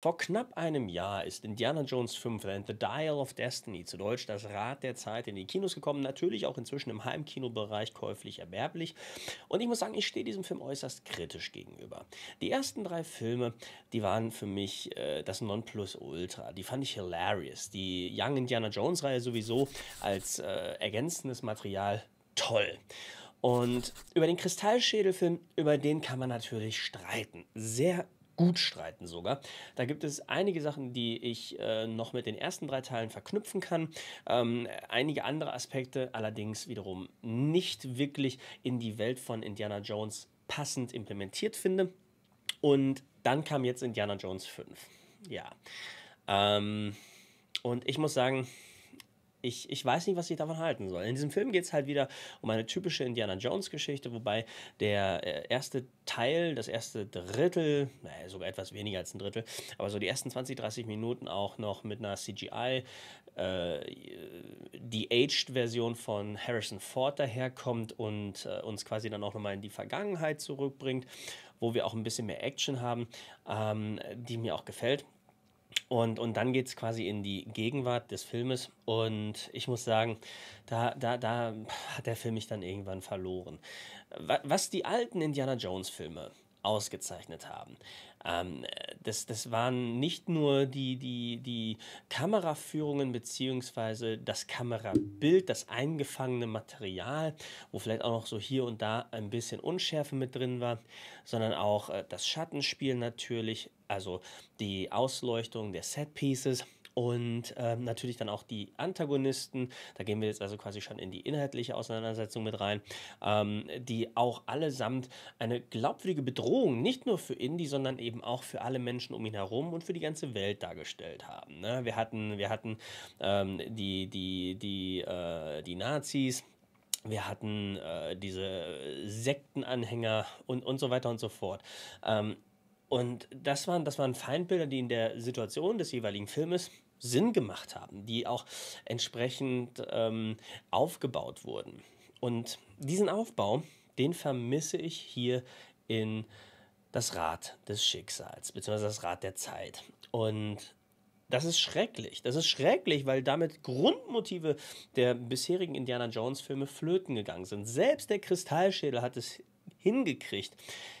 Vor knapp einem Jahr ist Indiana Jones 5 and The Dial of Destiny, zu Deutsch das Rad der Zeit, in die Kinos gekommen. Natürlich auch inzwischen im Heimkinobereich käuflich erwerblich. Und ich muss sagen, ich stehe diesem Film äußerst kritisch gegenüber. Die ersten drei Filme, die waren für mich äh, das Nonplusultra. Die fand ich hilarious. Die Young Indiana Jones Reihe sowieso als äh, ergänzendes Material toll. Und über den Kristallschädelfilm, über den kann man natürlich streiten. Sehr gut streiten sogar. Da gibt es einige Sachen, die ich äh, noch mit den ersten drei Teilen verknüpfen kann. Ähm, einige andere Aspekte allerdings wiederum nicht wirklich in die Welt von Indiana Jones passend implementiert finde. Und dann kam jetzt Indiana Jones 5. Ja. Ähm, und ich muss sagen, ich, ich weiß nicht, was ich davon halten soll. In diesem Film geht es halt wieder um eine typische Indiana Jones-Geschichte, wobei der äh, erste Teil, das erste Drittel, naja, sogar etwas weniger als ein Drittel, aber so die ersten 20, 30 Minuten auch noch mit einer CGI, äh, die Aged-Version von Harrison Ford daherkommt und äh, uns quasi dann auch nochmal in die Vergangenheit zurückbringt, wo wir auch ein bisschen mehr Action haben, ähm, die mir auch gefällt. Und, und dann geht es quasi in die Gegenwart des Filmes. Und ich muss sagen, da, da, da hat der Film mich dann irgendwann verloren. Was die alten Indiana Jones-Filme ausgezeichnet haben. Ähm, das, das waren nicht nur die, die, die Kameraführungen bzw. das Kamerabild, das eingefangene Material, wo vielleicht auch noch so hier und da ein bisschen Unschärfe mit drin war, sondern auch äh, das Schattenspiel natürlich, also die Ausleuchtung der Set-Pieces, und ähm, natürlich dann auch die Antagonisten. Da gehen wir jetzt also quasi schon in die inhaltliche Auseinandersetzung mit rein, ähm, die auch allesamt eine glaubwürdige Bedrohung nicht nur für Indy, sondern eben auch für alle Menschen um ihn herum und für die ganze Welt dargestellt haben. Ne? Wir hatten, wir hatten ähm, die, die, die, äh, die Nazis, wir hatten äh, diese Sektenanhänger und, und so weiter und so fort. Ähm, und das waren, das waren Feindbilder, die in der Situation des jeweiligen Filmes Sinn gemacht haben, die auch entsprechend ähm, aufgebaut wurden. Und diesen Aufbau, den vermisse ich hier in das Rad des Schicksals, beziehungsweise das Rad der Zeit. Und das ist schrecklich. Das ist schrecklich, weil damit Grundmotive der bisherigen Indiana Jones Filme flöten gegangen sind. Selbst der Kristallschädel hat es hingekriegt,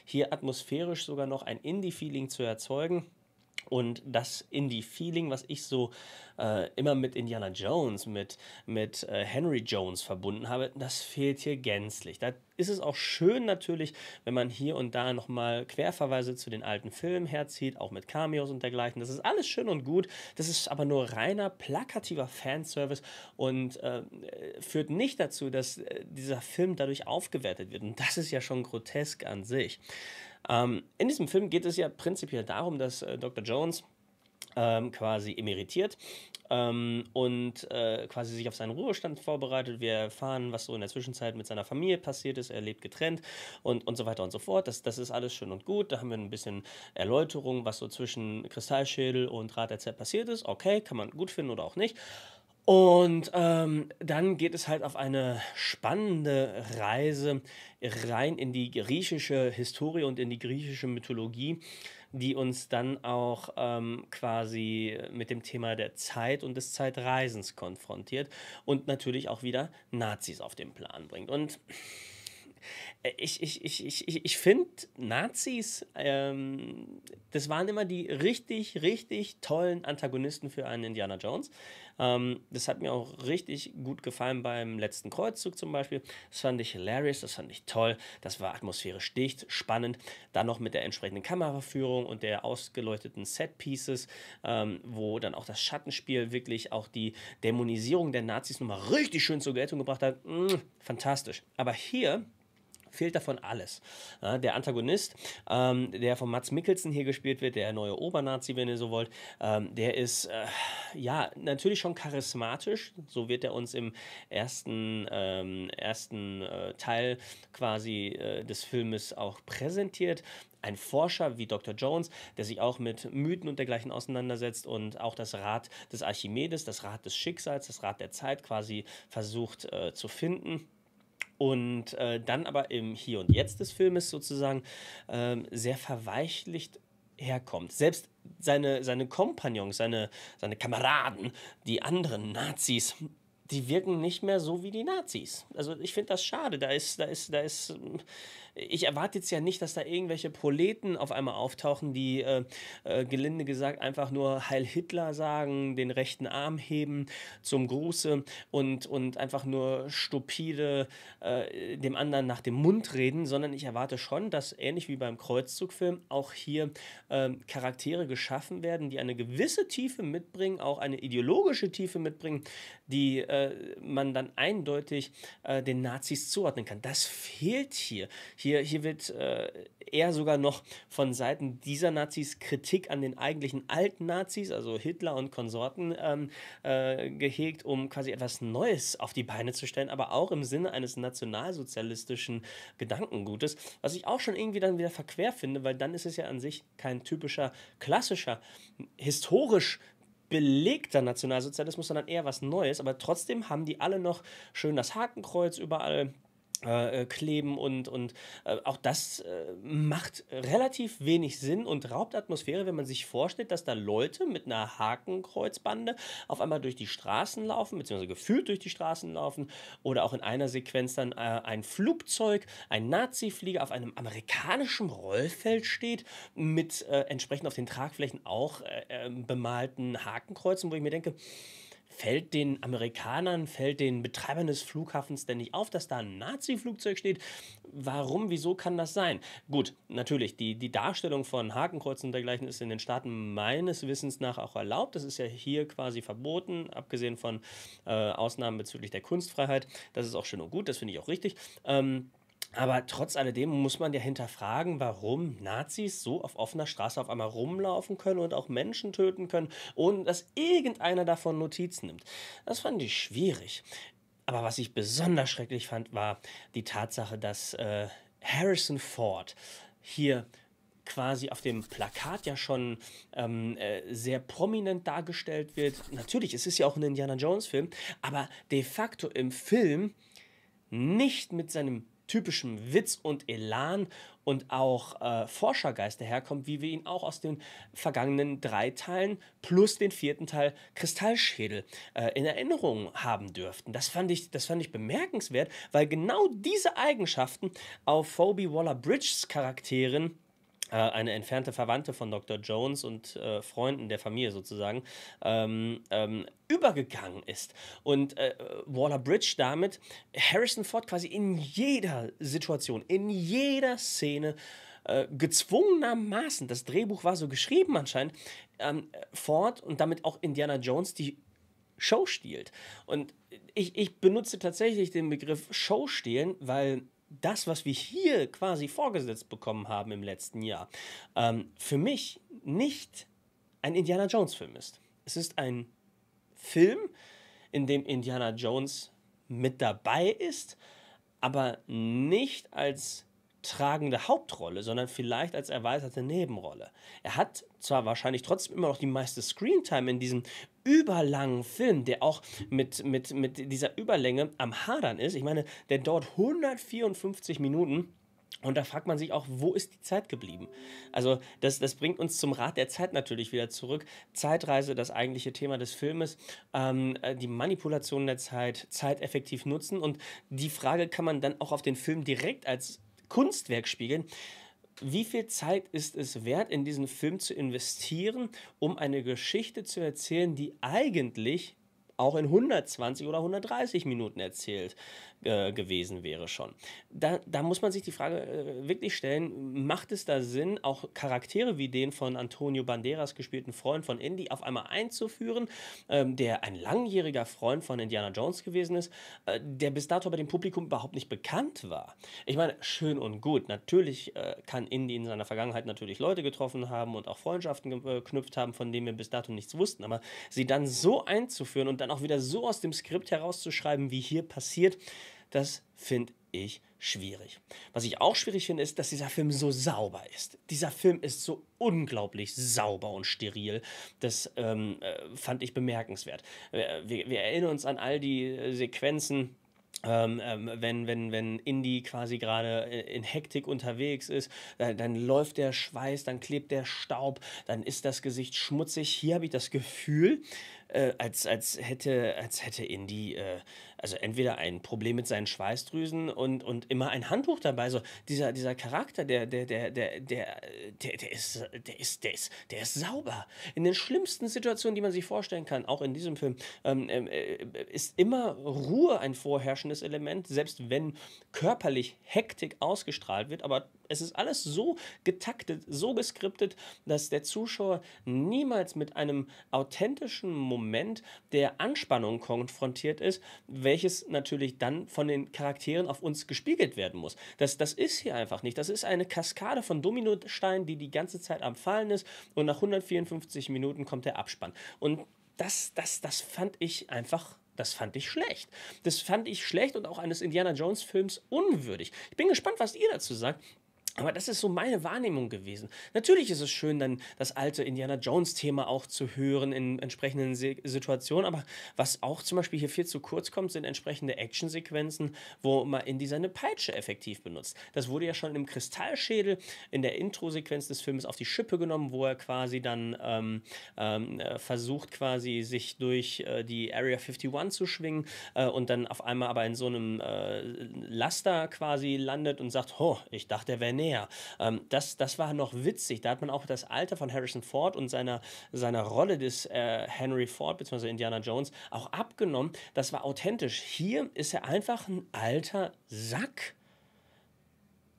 hier atmosphärisch sogar noch ein Indie-Feeling zu erzeugen. Und das Indie-Feeling, was ich so äh, immer mit Indiana Jones, mit, mit äh, Henry Jones verbunden habe, das fehlt hier gänzlich. Da ist es auch schön natürlich, wenn man hier und da nochmal Querverweise zu den alten Filmen herzieht, auch mit Cameos und dergleichen. Das ist alles schön und gut. Das ist aber nur reiner plakativer Fanservice und äh, führt nicht dazu, dass äh, dieser Film dadurch aufgewertet wird. Und das ist ja schon grotesk an sich. Ähm, in diesem Film geht es ja prinzipiell darum, dass äh, Dr. Jones ähm, quasi emeritiert ähm, und äh, quasi sich auf seinen Ruhestand vorbereitet. Wir erfahren, was so in der Zwischenzeit mit seiner Familie passiert ist. Er lebt getrennt und, und so weiter und so fort. Das, das ist alles schön und gut. Da haben wir ein bisschen Erläuterung, was so zwischen Kristallschädel und Raderzett passiert ist. Okay, kann man gut finden oder auch nicht. Und ähm, dann geht es halt auf eine spannende Reise rein in die griechische Historie und in die griechische Mythologie, die uns dann auch ähm, quasi mit dem Thema der Zeit und des Zeitreisens konfrontiert und natürlich auch wieder Nazis auf den Plan bringt. Und ich, ich, ich, ich, ich finde Nazis, ähm, das waren immer die richtig, richtig tollen Antagonisten für einen Indiana Jones. Ähm, das hat mir auch richtig gut gefallen beim letzten Kreuzzug zum Beispiel. Das fand ich hilarious, das fand ich toll. Das war atmosphärisch dicht, spannend. Dann noch mit der entsprechenden Kameraführung und der ausgeleuchteten Setpieces, ähm, wo dann auch das Schattenspiel wirklich auch die Dämonisierung der Nazis nochmal richtig schön zur Geltung gebracht hat. Mmh, fantastisch. Aber hier fehlt davon alles. Ja, der Antagonist, ähm, der von Mats Mikkelsen hier gespielt wird, der neue Obernazi, wenn ihr so wollt, ähm, der ist äh, ja natürlich schon charismatisch. So wird er uns im ersten, ähm, ersten äh, Teil quasi äh, des Filmes auch präsentiert ein Forscher wie Dr. Jones, der sich auch mit Mythen und dergleichen auseinandersetzt und auch das Rad des Archimedes, das Rad des Schicksals, das Rad der Zeit quasi versucht äh, zu finden und äh, dann aber im Hier und Jetzt des Filmes sozusagen ähm, sehr verweichlicht herkommt. Selbst seine, seine Kompagnons, seine, seine Kameraden, die anderen Nazis, die wirken nicht mehr so wie die Nazis. Also ich finde das schade. Da ist, da ist, da ist ich erwarte jetzt ja nicht, dass da irgendwelche Proleten auf einmal auftauchen, die äh, äh, gelinde gesagt einfach nur Heil Hitler sagen, den rechten Arm heben zum Gruße und, und einfach nur stupide äh, dem anderen nach dem Mund reden, sondern ich erwarte schon, dass ähnlich wie beim Kreuzzugfilm auch hier ähm, Charaktere geschaffen werden, die eine gewisse Tiefe mitbringen, auch eine ideologische Tiefe mitbringen, die äh, man dann eindeutig äh, den Nazis zuordnen kann. Das fehlt hier. Hier hier, hier wird äh, eher sogar noch von Seiten dieser Nazis Kritik an den eigentlichen alten Nazis, also Hitler und Konsorten, ähm, äh, gehegt, um quasi etwas Neues auf die Beine zu stellen, aber auch im Sinne eines nationalsozialistischen Gedankengutes, was ich auch schon irgendwie dann wieder verquer finde, weil dann ist es ja an sich kein typischer, klassischer, historisch belegter Nationalsozialismus, sondern eher was Neues. Aber trotzdem haben die alle noch schön das Hakenkreuz überall äh, äh, kleben und, und äh, auch das äh, macht relativ wenig Sinn und raubt Atmosphäre, wenn man sich vorstellt, dass da Leute mit einer Hakenkreuzbande auf einmal durch die Straßen laufen, beziehungsweise gefühlt durch die Straßen laufen oder auch in einer Sequenz dann äh, ein Flugzeug, ein Nazi-Flieger auf einem amerikanischen Rollfeld steht mit äh, entsprechend auf den Tragflächen auch ähm, bemalten Hakenkreuzen, wo ich mir denke, fällt den Amerikanern, fällt den Betreibern des Flughafens denn nicht auf, dass da ein Nazi-Flugzeug steht? Warum, wieso kann das sein? Gut, natürlich, die, die Darstellung von Hakenkreuzen und dergleichen ist in den Staaten meines Wissens nach auch erlaubt. Das ist ja hier quasi verboten, abgesehen von äh, Ausnahmen bezüglich der Kunstfreiheit. Das ist auch schön und gut, das finde ich auch richtig. Ähm, aber trotz alledem muss man ja hinterfragen, warum Nazis so auf offener Straße auf einmal rumlaufen können und auch Menschen töten können, ohne dass irgendeiner davon Notiz nimmt. Das fand ich schwierig. Aber was ich besonders schrecklich fand, war die Tatsache, dass äh, Harrison Ford hier quasi auf dem Plakat ja schon ähm, äh, sehr prominent dargestellt wird. Natürlich, es ist ja auch ein Indiana Jones Film, aber de facto im Film nicht mit seinem typischem Witz und Elan und auch äh, Forschergeist daherkommt, wie wir ihn auch aus den vergangenen drei Teilen plus den vierten Teil Kristallschädel äh, in Erinnerung haben dürften. Das fand, ich, das fand ich bemerkenswert, weil genau diese Eigenschaften auf Phoebe Waller-Bridges Charakterin äh, eine entfernte Verwandte von Dr. Jones und äh, Freunden der Familie sozusagen ähm, ähm, übergegangen ist. Und äh, Waller Bridge damit Harrison Ford quasi in jeder Situation, in jeder Szene äh, gezwungenermaßen, das Drehbuch war so geschrieben anscheinend, ähm, Ford und damit auch Indiana Jones die Show stiehlt. Und ich, ich benutze tatsächlich den Begriff Show stehlen, weil das, was wir hier quasi vorgesetzt bekommen haben im letzten Jahr, ähm, für mich nicht ein Indiana Jones-Film ist. Es ist ein Film, in dem Indiana Jones mit dabei ist, aber nicht als tragende Hauptrolle, sondern vielleicht als erweiterte Nebenrolle. Er hat zwar wahrscheinlich trotzdem immer noch die meiste Screentime in diesem überlangen Film, der auch mit, mit, mit dieser Überlänge am Hadern ist. Ich meine, der dauert 154 Minuten. Und da fragt man sich auch, wo ist die Zeit geblieben? Also das, das bringt uns zum Rat der Zeit natürlich wieder zurück. Zeitreise, das eigentliche Thema des Filmes, ähm, äh, die Manipulation der Zeit, Zeit effektiv nutzen. Und die Frage kann man dann auch auf den Film direkt als Kunstwerk spiegeln. Wie viel Zeit ist es wert, in diesen Film zu investieren, um eine Geschichte zu erzählen, die eigentlich auch in 120 oder 130 Minuten erzählt. Äh, gewesen wäre schon. Da, da muss man sich die Frage äh, wirklich stellen, macht es da Sinn, auch Charaktere wie den von Antonio Banderas gespielten Freund von Indy auf einmal einzuführen, ähm, der ein langjähriger Freund von Indiana Jones gewesen ist, äh, der bis dato bei dem Publikum überhaupt nicht bekannt war? Ich meine, schön und gut, natürlich äh, kann Indy in seiner Vergangenheit natürlich Leute getroffen haben und auch Freundschaften geknüpft äh, haben, von denen wir bis dato nichts wussten, aber sie dann so einzuführen und dann auch wieder so aus dem Skript herauszuschreiben, wie hier passiert, das finde ich schwierig. Was ich auch schwierig finde, ist, dass dieser Film so sauber ist. Dieser Film ist so unglaublich sauber und steril. Das ähm, äh, fand ich bemerkenswert. Wir, wir, erinnern uns an all die äh, Sequenzen. Ähm, ähm, wenn, wenn, wenn Indy quasi gerade äh, in Hektik unterwegs ist, dann, dann läuft der Schweiß, dann klebt der Staub, dann ist das Gesicht schmutzig. Hier habe ich das Gefühl, äh, als, als, hätte, als hätte Indy äh, also entweder ein Problem mit seinen Schweißdrüsen und, und immer ein Handtuch dabei. So dieser, dieser Charakter, der, der, der, der, der, der, der ist, der ist, der ist, der ist sauber. In den schlimmsten Situationen, die man sich vorstellen kann, auch in diesem Film, ähm, ähm äh, ist immer Ruhe ein vorherrschendes Element, selbst wenn körperlich Hektik ausgestrahlt wird, aber es ist alles so getaktet, so geskriptet, dass der Zuschauer niemals mit einem authentischen Moment der Anspannung konfrontiert ist, welches natürlich dann von den Charakteren auf uns gespiegelt werden muss. Das, das ist hier einfach nicht. Das ist eine Kaskade von Dominosteinen, die die ganze Zeit am Fallen ist und nach 154 Minuten kommt der Abspann. Und das, das, das fand ich einfach das fand ich schlecht. Das fand ich schlecht und auch eines Indiana Jones Films unwürdig. Ich bin gespannt, was ihr dazu sagt. Aber das ist so meine Wahrnehmung gewesen. Natürlich ist es schön, dann das alte Indiana Jones-Thema auch zu hören in entsprechenden Se Situationen. Aber was auch zum Beispiel hier viel zu kurz kommt, sind entsprechende Actionsequenzen, wo man Indy seine Peitsche effektiv benutzt. Das wurde ja schon im Kristallschädel in der Intro-Sequenz des Films auf die Schippe genommen, wo er quasi dann ähm, ähm, äh, versucht, quasi sich durch äh, die Area 51 zu schwingen äh, und dann auf einmal aber in so einem äh, Laster quasi landet und sagt: Oh, ich dachte, der wäre näher mehr. Ähm, das, das war noch witzig. Da hat man auch das Alter von Harrison Ford und seiner, seiner Rolle des äh, Henry Ford bzw. Indiana Jones auch abgenommen. Das war authentisch. Hier ist er einfach ein alter Sack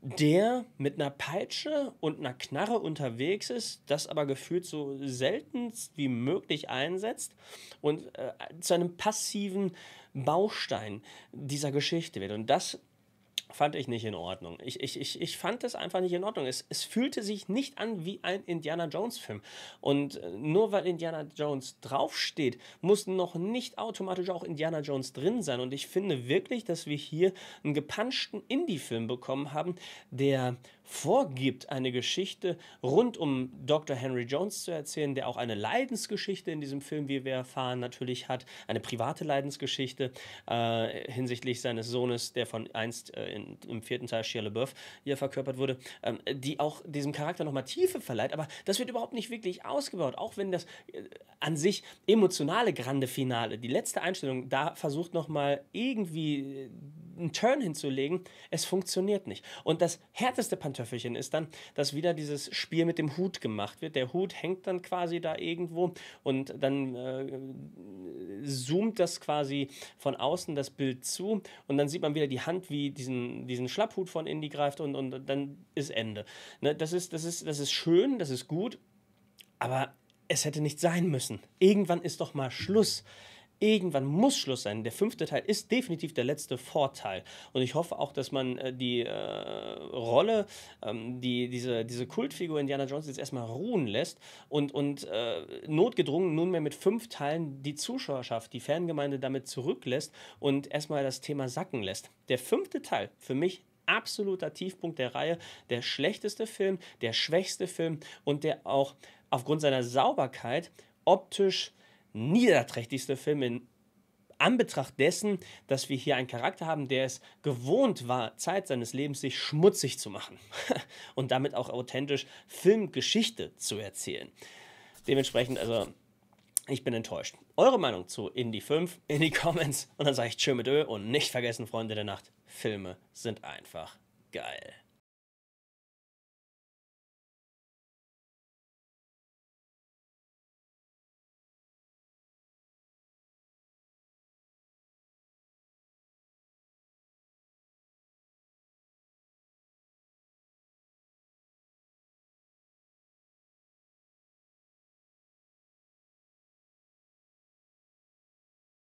der mit einer Peitsche und einer Knarre unterwegs ist, das aber gefühlt so selten wie möglich einsetzt und äh, zu einem passiven Baustein dieser Geschichte wird. Und das Fand ich nicht in Ordnung. Ich, ich, ich, ich fand das einfach nicht in Ordnung. Es, es fühlte sich nicht an wie ein Indiana Jones-Film. Und äh, nur weil Indiana Jones draufsteht, muss noch nicht automatisch auch Indiana Jones drin sein. Und ich finde wirklich, dass wir hier einen gepanschten Indie-Film bekommen haben, der vorgibt, eine Geschichte rund um Dr. Henry Jones zu erzählen, der auch eine Leidensgeschichte in diesem Film, wie wir erfahren, natürlich hat. Eine private Leidensgeschichte äh, hinsichtlich seines Sohnes, der von einst äh, in, im vierten Teil Shia LaBeouf hier verkörpert wurde, ähm, die auch diesem Charakter nochmal Tiefe verleiht. Aber das wird überhaupt nicht wirklich ausgebaut, auch wenn das äh, an sich emotionale Grande Finale, die letzte Einstellung, da versucht nochmal irgendwie äh, einen Turn hinzulegen. Es funktioniert nicht. Und das härteste Pantöffelchen ist dann, dass wieder dieses Spiel mit dem Hut gemacht wird. Der Hut hängt dann quasi da irgendwo und dann äh, zoomt das quasi von außen das Bild zu und dann sieht man wieder die Hand, wie diesen, diesen Schlapphut von Indy greift und, und dann ist Ende. Ne, das, ist, das, ist, das ist schön, das ist gut, aber es hätte nicht sein müssen. Irgendwann ist doch mal Schluss irgendwann muss Schluss sein. Der fünfte Teil ist definitiv der letzte Vorteil. Und ich hoffe auch, dass man äh, die äh, Rolle, ähm, die, diese, diese Kultfigur Indiana Jones jetzt erstmal ruhen lässt und, und äh, notgedrungen nunmehr mit fünf Teilen die Zuschauerschaft, die Fangemeinde damit zurücklässt und erstmal das Thema sacken lässt. Der fünfte Teil, für mich absoluter Tiefpunkt der Reihe, der schlechteste Film, der schwächste Film und der auch aufgrund seiner Sauberkeit optisch niederträchtigste Film in Anbetracht dessen, dass wir hier einen Charakter haben, der es gewohnt war, Zeit seines Lebens sich schmutzig zu machen und damit auch authentisch Filmgeschichte zu erzählen. Dementsprechend, also ich bin enttäuscht. Eure Meinung zu Indie 5 in die Comments und dann sage ich tschö mit Ö und nicht vergessen, Freunde der Nacht, Filme sind einfach geil.